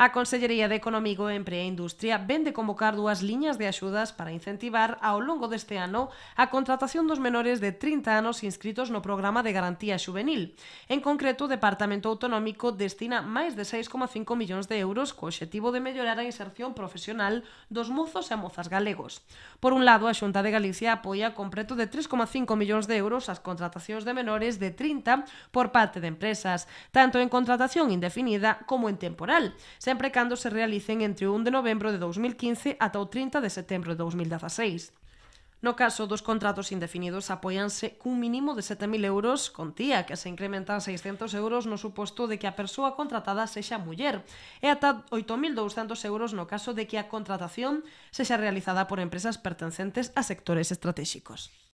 A Consellería de Económico, Emprego e Industria ven de convocar dúas liñas de axudas para incentivar ao longo deste ano a contratación dos menores de 30 anos inscritos no programa de garantía xuvenil. En concreto, o Departamento Autonómico destina máis de 6,5 millóns de euros co obxectivo de mellorar a inserción profesional dos mozos e mozas galegos. Por un lado, a Xunta de Galicia apoia con preto de 3,5 millóns de euros as contratacións de menores de 30 por parte de empresas, tanto en contratación indefinida como en temporal. Se sempre cando se realicen entre o 1 de novembro de 2015 ata o 30 de setembro de 2016. No caso dos contratos indefinidos apoianse cun mínimo de 7.000 euros contía que se incrementan 600 euros no suposto de que a persoa contratada sexa muller e ata 8.200 euros no caso de que a contratación sexa realizada por empresas pertencentes a sectores estratégicos.